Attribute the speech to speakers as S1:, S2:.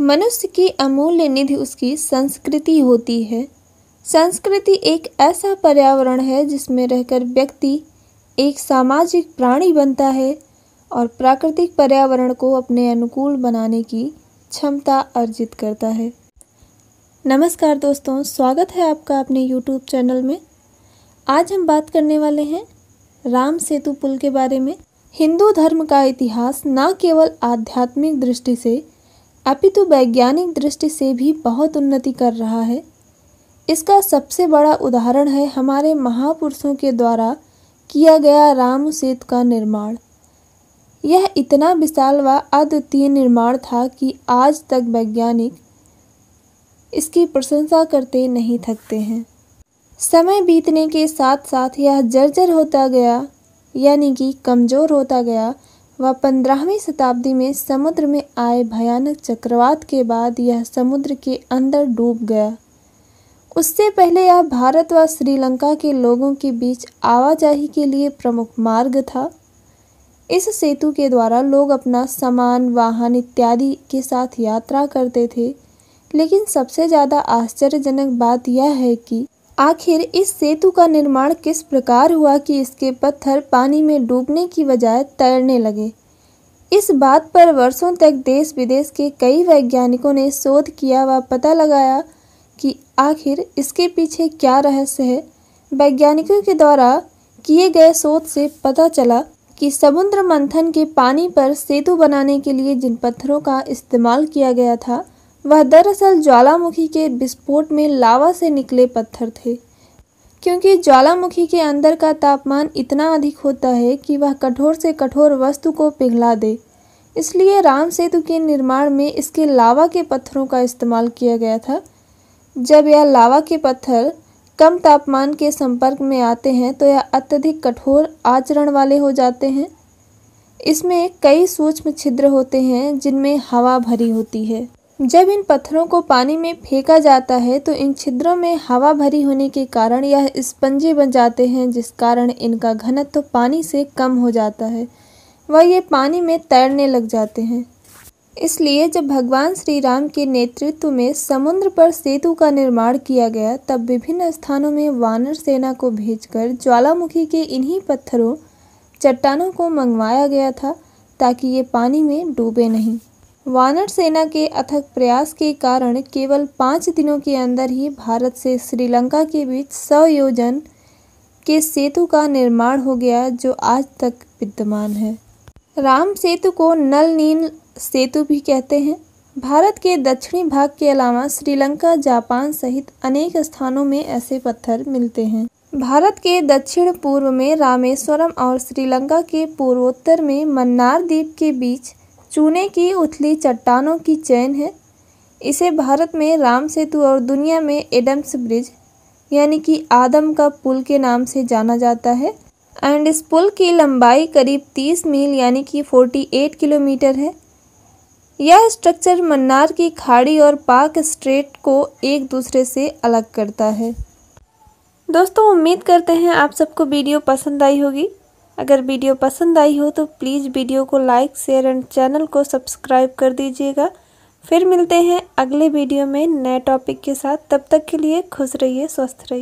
S1: मनुष्य की अमूल्य निधि उसकी संस्कृति होती है संस्कृति एक ऐसा पर्यावरण है जिसमें रहकर व्यक्ति एक सामाजिक प्राणी बनता है और प्राकृतिक पर्यावरण को अपने अनुकूल बनाने की क्षमता अर्जित करता है नमस्कार दोस्तों स्वागत है आपका अपने YouTube चैनल में आज हम बात करने वाले हैं राम सेतु पुल के बारे में हिंदू धर्म का इतिहास न केवल आध्यात्मिक दृष्टि से अपितु तो वैज्ञानिक दृष्टि से भी बहुत उन्नति कर रहा है इसका सबसे बड़ा उदाहरण है हमारे महापुरुषों के द्वारा किया गया राम सेत का निर्माण यह इतना विशाल व अद्वितीय निर्माण था कि आज तक वैज्ञानिक इसकी प्रशंसा करते नहीं थकते हैं समय बीतने के साथ साथ यह जर्जर होता गया यानी कि कमज़ोर होता गया व पंद्रहवीं शताब्दी में समुद्र में आए भयानक चक्रवात के बाद यह समुद्र के अंदर डूब गया उससे पहले यह भारत व श्रीलंका के लोगों के बीच आवाजाही के लिए प्रमुख मार्ग था इस सेतु के द्वारा लोग अपना सामान वाहन इत्यादि के साथ यात्रा करते थे लेकिन सबसे ज़्यादा आश्चर्यजनक बात यह है कि आखिर इस सेतु का निर्माण किस प्रकार हुआ कि इसके पत्थर पानी में डूबने की बजाय तैरने लगे इस बात पर वर्षों तक देश विदेश के कई वैज्ञानिकों ने शोध किया व पता लगाया कि आखिर इसके पीछे क्या रहस्य है वैज्ञानिकों के द्वारा किए गए शोध से पता चला कि समुद्र मंथन के पानी पर सेतु बनाने के लिए जिन पत्थरों का इस्तेमाल किया गया था वह दरअसल ज्वालामुखी के विस्फोट में लावा से निकले पत्थर थे क्योंकि ज्वालामुखी के अंदर का तापमान इतना अधिक होता है कि वह कठोर से कठोर वस्तु को पिघला दे इसलिए राम सेतु के निर्माण में इसके लावा के पत्थरों का इस्तेमाल किया गया था जब यह लावा के पत्थर कम तापमान के संपर्क में आते हैं तो यह अत्यधिक कठोर आचरण वाले हो जाते हैं इसमें कई सूक्ष्म छिद्र होते हैं जिनमें हवा भरी होती है जब इन पत्थरों को पानी में फेंका जाता है तो इन छिद्रों में हवा भरी होने के कारण यह स्पंजी बन जाते हैं जिस कारण इनका घनत्व पानी से कम हो जाता है व ये पानी में तैरने लग जाते हैं इसलिए जब भगवान श्री राम के नेतृत्व में समुद्र पर सेतु का निर्माण किया गया तब विभिन्न स्थानों में वानर सेना को भेजकर ज्वालामुखी के इन्हीं पत्थरों चट्टानों को मंगवाया गया था ताकि ये पानी में डूबे नहीं वानर सेना के अथक प्रयास के कारण केवल पाँच दिनों के अंदर ही भारत से श्रीलंका के बीच सौ योजन के सेतु का निर्माण हो गया जो आज तक विद्यमान है राम सेतु को नल नील सेतु भी कहते हैं भारत के दक्षिणी भाग के अलावा श्रीलंका जापान सहित अनेक स्थानों में ऐसे पत्थर मिलते हैं भारत के दक्षिण पूर्व में रामेश्वरम और श्रीलंका के पूर्वोत्तर में मन्नार द्वीप के बीच चूने की उथली चट्टानों की चैन है इसे भारत में राम सेतु और दुनिया में एडम्स ब्रिज यानी कि आदम का पुल के नाम से जाना जाता है एंड इस पुल की लंबाई करीब 30 मील यानी कि 48 किलोमीटर है यह स्ट्रक्चर मन्नार की खाड़ी और पाक स्ट्रेट को एक दूसरे से अलग करता है दोस्तों उम्मीद करते हैं आप सबको वीडियो पसंद आई होगी अगर वीडियो पसंद आई हो तो प्लीज़ वीडियो को लाइक शेयर एंड चैनल को सब्सक्राइब कर दीजिएगा फिर मिलते हैं अगले वीडियो में नए टॉपिक के साथ तब तक के लिए खुश रहिए स्वस्थ रहिए